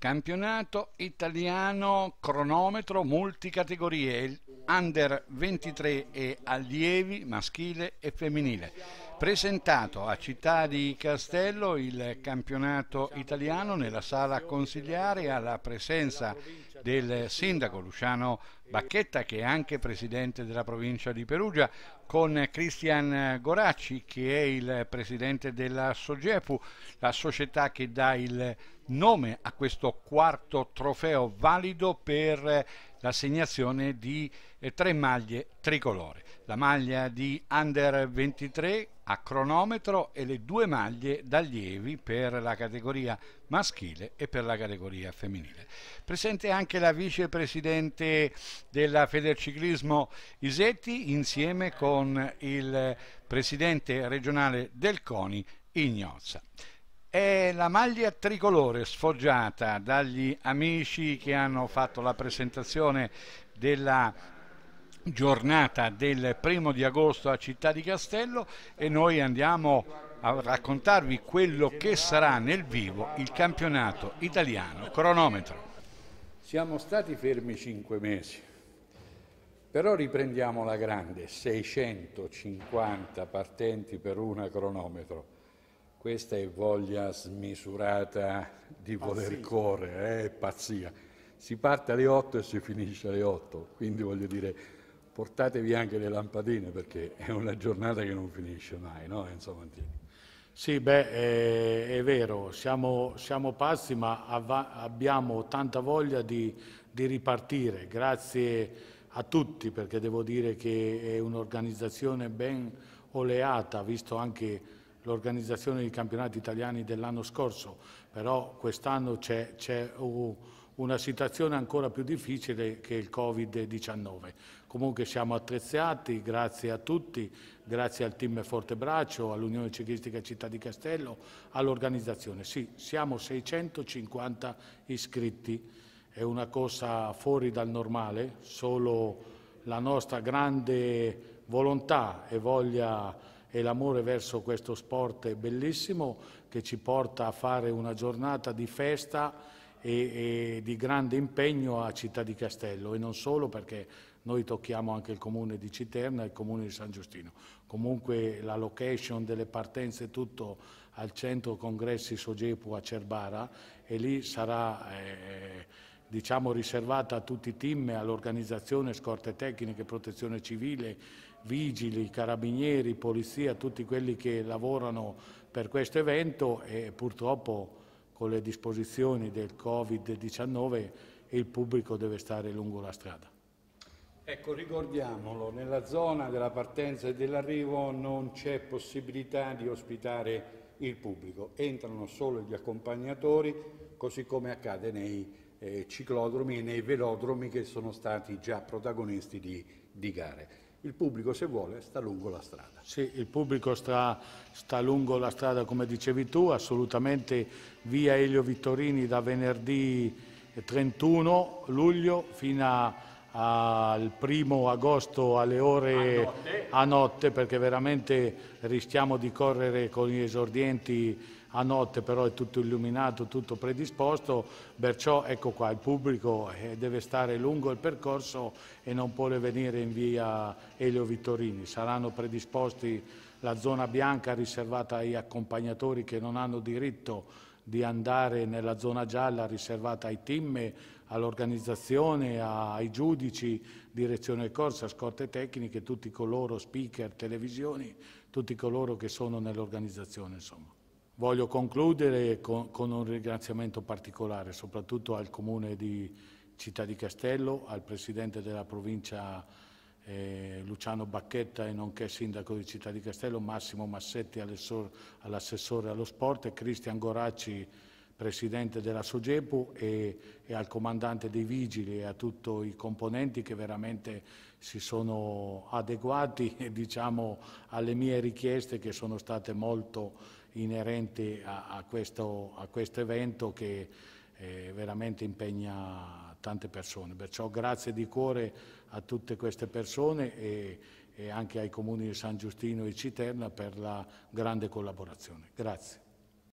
Campionato italiano cronometro multicategorie, under 23 e allievi maschile e femminile. Presentato a Città di Castello il campionato italiano nella sala consigliare alla presenza del sindaco Luciano Bacchetta che è anche presidente della provincia di Perugia, con Cristian Goracci che è il presidente della Sogepu, la società che dà il nome a questo quarto trofeo valido per l'assegnazione di eh, tre maglie tricolore. La maglia di Under 23 a cronometro e le due maglie d'allievi per la categoria maschile e per la categoria femminile. Presente anche la vicepresidente della Federciclismo Isetti insieme con il presidente regionale del CONI Ignozza. È la maglia tricolore sfoggiata dagli amici che hanno fatto la presentazione della giornata del primo di agosto a Città di Castello e noi andiamo a raccontarvi quello che sarà nel vivo il campionato italiano cronometro. Siamo stati fermi cinque mesi, però riprendiamo la grande, 650 partenti per una cronometro. Questa è voglia smisurata di voler pazzia. correre, è eh? pazzia. Si parte alle 8 e si finisce alle 8, quindi voglio dire portatevi anche le lampadine perché è una giornata che non finisce mai, no Enzo Mantini? Sì, beh, è, è vero, siamo, siamo, pazzi ma abbiamo tanta voglia di, di, ripartire, grazie a tutti perché devo dire che è un'organizzazione ben oleata, visto anche l'organizzazione dei campionati italiani dell'anno scorso, però quest'anno c'è, c'è una situazione ancora più difficile che il Covid-19. Comunque siamo attrezzati, grazie a tutti, grazie al team Fortebraccio, all'Unione Ciclistica Città di Castello, all'organizzazione. Sì, siamo 650 iscritti, è una cosa fuori dal normale, solo la nostra grande volontà e voglia e l'amore verso questo sport bellissimo che ci porta a fare una giornata di festa e, e, di grande impegno a Città di Castello e non solo perché noi tocchiamo anche il comune di Citerna e il comune di San Giustino. Comunque la location delle partenze tutto al centro congressi Sogepu a Cerbara e lì sarà eh, diciamo riservata a tutti i team, all'organizzazione, scorte tecniche, protezione civile, vigili, carabinieri, polizia, tutti quelli che lavorano per questo evento e purtroppo con le disposizioni del Covid-19 il pubblico deve stare lungo la strada. Ecco, ricordiamolo, nella zona della partenza e dell'arrivo non c'è possibilità di ospitare il pubblico, entrano solo gli accompagnatori, così come accade nei eh, ciclodromi e nei velodromi che sono stati già protagonisti di, di gare il pubblico se vuole sta lungo la strada. Sì, il pubblico sta, sta lungo la strada come dicevi tu, assolutamente via Elio Vittorini da venerdì 31 luglio fino a al primo agosto alle ore a notte. a notte. perché veramente rischiamo di correre con gli esordienti a notte però è tutto illuminato, tutto predisposto, perciò ecco qua, il pubblico eh, deve stare lungo il percorso e non può venire in via Elio Vittorini, saranno predisposti la zona bianca riservata agli accompagnatori che non hanno diritto di andare nella zona gialla riservata ai team, all'organizzazione, ai giudici, direzione corsa, scorte tecniche, tutti coloro, speaker, televisioni, tutti coloro che sono nell'organizzazione. insomma. Voglio concludere con, con un ringraziamento particolare soprattutto al Comune di Città di Castello, al Presidente della provincia eh, Luciano Bacchetta e nonché Sindaco di Città di Castello, Massimo Massetti all'assessore allo sport e Cristian Goracci presidente della Sogepu e, e, al comandante dei vigili e a tutti i componenti che veramente si sono adeguati diciamo, alle mie richieste che sono state molto inerenti a, a questo, a questo evento che eh, veramente impegna tante persone. Perciò grazie di cuore a tutte queste persone e, e anche ai comuni di San Giustino e Citerna per la grande collaborazione. Grazie.